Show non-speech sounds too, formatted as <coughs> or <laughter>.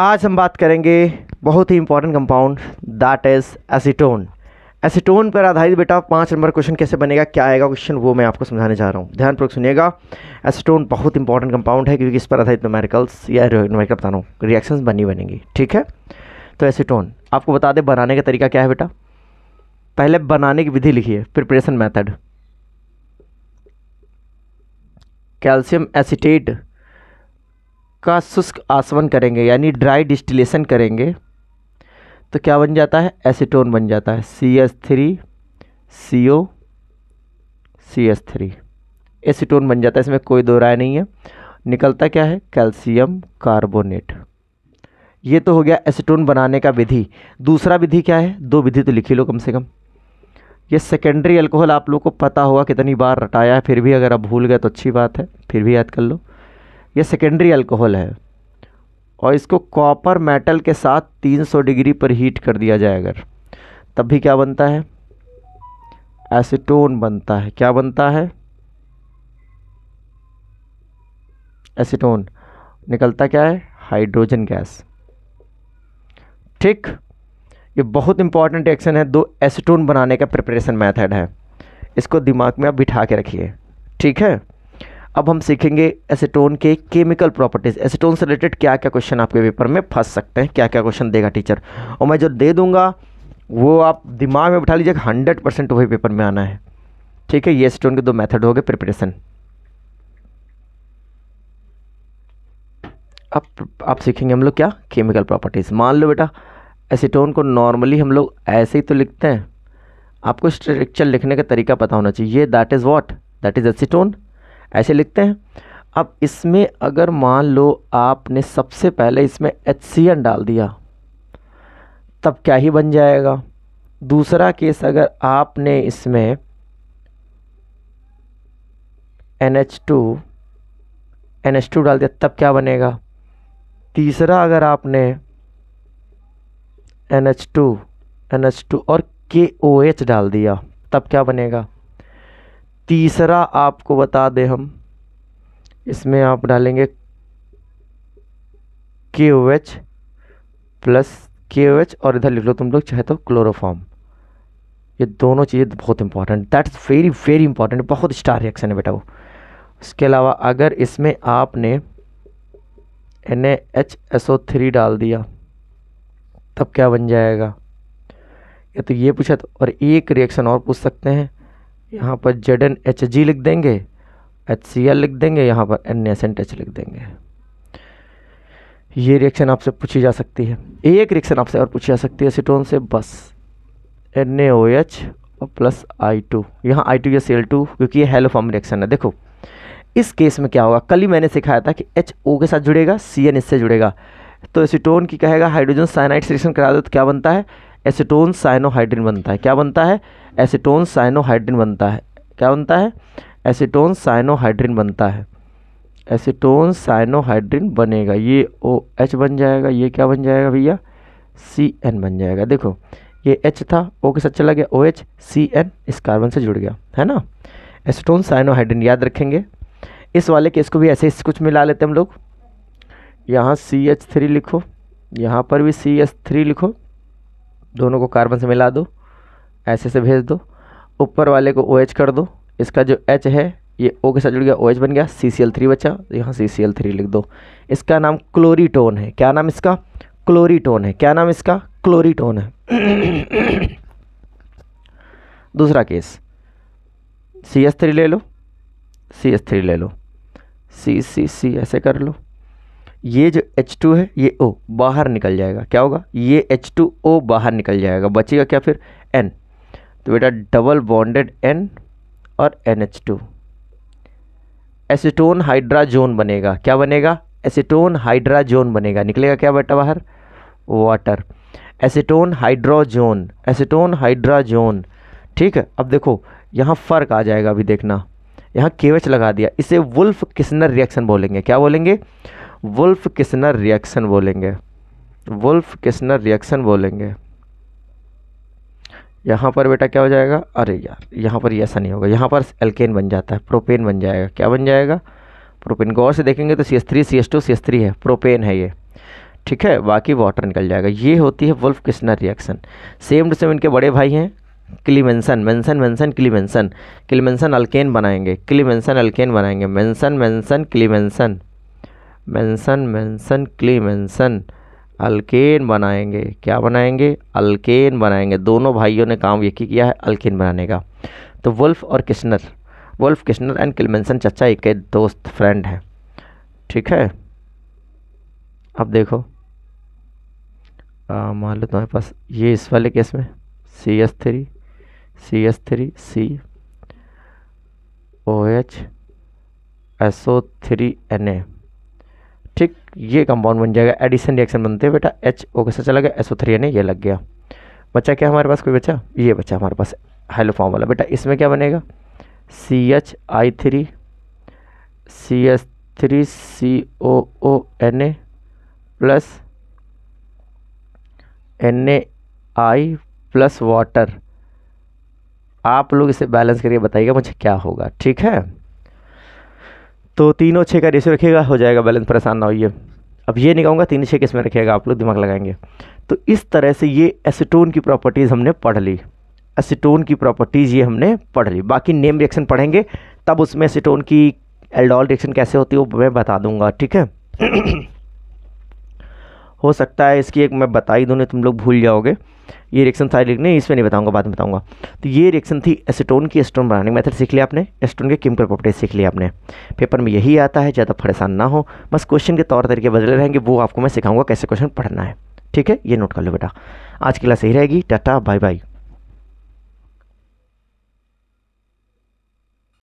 आज हम बात करेंगे बहुत ही important compound that is acetone acetone पर आधारित बेटा पाँच नंबर क्वेश्चन कैसे बनेगा क्या आएगा क्वेश्चन वो मैं आपको समझाने जा रहा हूँ ध्यानपूर्वक सुनिएगा एसीटोन बहुत इंपॉर्टेंट कंपाउंड है क्योंकि इस पर आधारित नोमेरिकल्स या नोमेरिकल बता रहा हूँ रिएक्शंस बनी बनेंगी ठीक है तो एसीटोन आपको बता दें बनाने का तरीका क्या है बेटा पहले बनाने की विधि लिखिए प्रिपरेशन मैथड कैल्शियम एसीटेट का शुष्क आसवन करेंगे यानी ड्राई डिस्टिलेशन करेंगे तो क्या बन जाता है एसीटोन बन जाता है C S three C O C S three acetone बन जाता है इसमें कोई दो राय नहीं है निकलता क्या है कैल्शियम कार्बोनेट ये तो हो गया एसीटोन बनाने का विधि दूसरा विधि क्या है दो विधि तो लिखी लो कम से कम ये सेकेंडरी अल्कोहल आप लोग को पता होगा कितनी बार रटाया है फिर भी अगर आप भूल गए तो अच्छी बात है फिर भी याद कर लो यह सेकेंडरी अल्कोहल है और इसको कॉपर मेटल के साथ 300 डिग्री पर हीट कर दिया जाए अगर तब भी क्या बनता है एसीटोन बनता है क्या बनता है एसीटोन निकलता क्या है हाइड्रोजन गैस ठीक ये बहुत इंपॉर्टेंट एक्शन है दो एसीटोन बनाने का प्रिपरेशन मेथड है इसको दिमाग में आप बिठा के रखिए ठीक है अब हम सीखेंगे एसीटोन के केमिकल प्रॉपर्टीज़ एसीटोन से रिलेटेड क्या क्या क्वेश्चन आपके पेपर में फंस सकते हैं क्या क्या क्वेश्चन देगा टीचर और मैं जो दे दूंगा वो आप दिमाग में बैठा लीजिएगा हंड्रेड परसेंट वही पेपर में आना है ठीक है ये एसीटोन के दो मेथड हो गए प्रिपरेशन अब आप सीखेंगे हम लोग क्या केमिकल प्रॉपर्टीज़ मान लो बेटा एसीटोन को नॉर्मली हम लोग ऐसे ही तो लिखते हैं आपको स्ट्रक्चर लिखने का तरीका पता होना चाहिए that is what that is acetone ऐसे लिखते हैं अब इसमें अगर मान लो आपने सबसे पहले इसमें एच डाल दिया तब क्या ही बन जाएगा दूसरा केस अगर आपने इसमें N H two N H two डाल दिया तब क्या बनेगा तीसरा अगर आपने N H two N H two और के ओ एच डाल दिया तब क्या बनेगा तीसरा आपको बता दें हम इसमें आप डालेंगे के ओ एच प्लस के ओ एच और इधर लिख लो तुम लोग चाहे तो क्लोरोफॉर्म ये दोनों चीज़ें बहुत important that's very very important बहुत स्टार रिएक्शन है बेटा वो उसके अलावा अगर इसमें आपने N H S O three डाल दिया तब क्या बन जाएगा या तो ये पूछा तो और एक रिएक्शन और पूछ सकते हैं यहाँ पर जेड एन एच जी लिख देंगे एच सी एल लिख देंगे यहाँ पर एन एस एन टच लिख देंगे ये रिएक्शन आपसे पूछी जा सकती है एक रिएक्शन आपसे और पूछी जा सकती है सिटोन से बस N A O H plus I two यहाँ आई टू या सी एल टू क्योंकि ये हेलो फॉर्म रिएक्शन है देखो इस केस में क्या होगा कल ही मैंने सिखाया था कि एच ओ के साथ जुड़ेगा सी एन इससे जुड़ेगा तो एसीटोन की कहेगा हाइड्रोजन साइनाइड रिएक्शन करा दो तो क्या बनता है एसिटोन साइनोहाइड्रिन बनता है क्या बनता है एसिटोन साइनोहाइड्रिन बनता है क्या बनता है एसिटोन साइनोहाइड्रिन बनता है एसीटोन साइनोहाइड्रिन बनेगा ये ओ एच बन जाएगा ये क्या बन जाएगा भैया सी एन बन जाएगा देखो ये एच था ओ के साथ चला गया ओ एच सी एन इस कार्बन से जुड़ गया है ना एसिटोन साइनोहाइड्रिन याद रखेंगे इस वाले केस को भी ऐसे कुछ मिला लेते हम लोग यहाँ सी एच थ्री लिखो यहाँ पर भी सी एच थ्री लिखो दोनों को कार्बन से मिला दो ऐसे से भेज दो ऊपर वाले को ओ OH कर दो इसका जो एच है ये ओ के साथ जुड़ गया ओ OH बन गया सी सी एल थ्री बचा यहाँ सी सी एल थ्री लिख दो इसका नाम क्लोरीटोन है क्या नाम इसका क्लोरीटोन है क्या नाम इसका क्लोरीटोन है <coughs> दूसरा केस सी एस थ्री ले लो सी एस थ्री ले लो सी सी सी ऐसे कर लो ये जो H2 है ये O बाहर निकल जाएगा क्या होगा ये H2O बाहर निकल जाएगा बचेगा क्या फिर N तो बेटा डबल बॉन्डेड N और NH2 एसीटोन हाइड्राजोन बनेगा क्या बनेगा एसीटोन हाइड्राजोन बनेगा निकलेगा क्या बेटा बाहर water acetone hydrazone acetone hydrazone ठीक है अब देखो यहाँ फ़र्क आ जाएगा अभी देखना यहाँ केवच लगा दिया इसे वुल्फ किसनर रिएक्शन बोलेंगे क्या बोलेंगे वुल्फ किसनर रिएक्शन बोलेंगे वुल्फ किसनर रिएक्शन बोलेंगे यहाँ पर बेटा क्या हो जाएगा अरे यार यहाँ पर ऐसा नहीं होगा यहाँ पर एल्केन बन जाता है प्रोपेन बन जाएगा क्या बन जाएगा प्रोपेन गौर से देखेंगे तो C S three C S two C S three है प्रोपेन है ये ठीक है बाकी वाटर निकल जाएगा ये होती है वुल्फ किसनर रिएक्शन सेम टू सेम इनके बड़े भाई हैं क्लीमेंसन मेंसन मेंसन क्लीमेंसन क्लीमेंसन अल्केन बनाएंगे क्लीमेंसन अल्केन बनाएंगे मेंसन मेंसन क्लीमेंसन मेंशन मेंशन मेंशन अल्केन बनाएंगे क्या बनाएंगे अल्केन बनाएंगे दोनों भाइयों ने काम एक ही किया है अल्केन बनाने का तो वुल्फ और किशनर वुल्फ किशनर एंड क्लिमेंसन चचा एक दोस्त फ्रेंड है ठीक है अब देखो मान लो तुम्हारे पास ये इस वाले केस में C S three C S three C O H S O three N A ठीक ये कंपाउंड बन जाएगा एडिशन रिएक्शन बनते हैं बेटा एच ओ के साथ चला गया एस ओ थ्री यानी ये लग गया बच्चा क्या हमारे पास कोई बच्चा ये बच्चा हमारे पास हेलो फॉर्म वाला बेटा इसमें क्या बनेगा C H I three C S three C O O N A plus N A I plus water आप लोग इसे बैलेंस करके बताइएगा मुझे क्या होगा ठीक है तो तीनों छः का रेशियो रखिएगा हो जाएगा बैलेंस परेशान ना होइए अब ये नहीं कहूँगा तीन छः किस में रखिएगा आप लोग दिमाग लगाएंगे तो इस तरह से ये एसीटोन की प्रॉपर्टीज़ हमने पढ़ ली एसीटोन की प्रॉपर्टीज़ ये हमने पढ़ ली बाकी नेम रिएक्शन पढ़ेंगे तब उसमें एसीटोन की एल्डोल रिएक्शन कैसे होती है वो मैं बता दूंगा ठीक है हो सकता है इसकी एक मैं बता ही दूँ तुम लोग भूल जाओगे ये रिएक्शन सारी नहीं इसमें नहीं बताऊंगा बाद में बताऊंगा तो ये रिएक्शन थी एसिटोन की एस्टोन बनाने की मेथड सीख लिया आपने एस्टोन के केमिकल प्रॉपर्टीज सीख लिया आपने पेपर में यही आता है ज़्यादा परेशान ना हो बस क्वेश्चन के तौर तरीके बदले रहेंगे वो आपको मैं सिखाऊंगा कैसे क्वेश्चन पढ़ना है ठीक है ये नोट कर लो बेटा आज की क्लास यही रहेगी टाटा बाय बाय